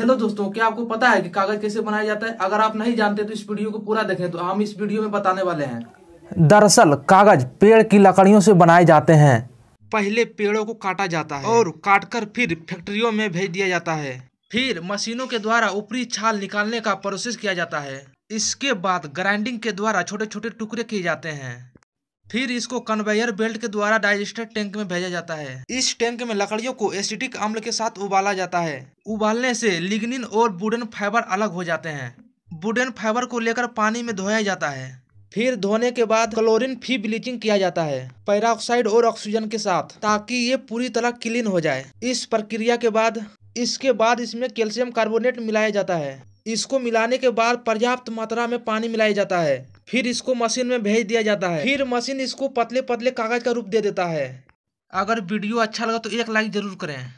hello दोस्तों क्या आपको पता है कि कागज कैसे बनाया जाता है अगर आप नहीं जानते तो इस वीडियो को पूरा देखें तो हम इस वीडियो में बताने वाले हैं दरअसल कागज पेड़ की लकड़ियों से बनाए जाते हैं पहले पेड़ों को काटा जाता है और काटकर फिर फैक्ट्रियों में भेज दिया जाता है फिर मशीनों के द्वारा ऊपरी छाल निकालने का प्रोसेस किया जाता है इसके बाद ग्राइंडिंग के द्वारा छोटे छोटे टुकड़े किए जाते हैं फिर इसको कन्वेयर बेल्ट के द्वारा डाइजेस्टेड टैंक में भेजा जाता है इस टैंक में लकड़ियों को एसिटिक अम्ल के साथ उबाला जाता है उबालने से लिग्निन और बुडन फाइबर अलग हो जाते हैं बुडन फाइबर को लेकर पानी में धोया जाता है फिर धोने के बाद क्लोरीन फी ब्लीचिंग किया जाता है पैराऑक्साइड और ऑक्सीजन के साथ ताकि ये पूरी तरह क्लीन हो जाए इस प्रक्रिया के बाद इसके बाद इसमें कैल्शियम कार्बोनेट मिलाया जाता है इसको मिलाने के बाद पर्याप्त मात्रा में पानी मिलाया जाता है फिर इसको मशीन में भेज दिया जाता है फिर मशीन इसको पतले पतले कागज का रूप दे देता है अगर वीडियो अच्छा लगा तो एक लाइक जरूर करें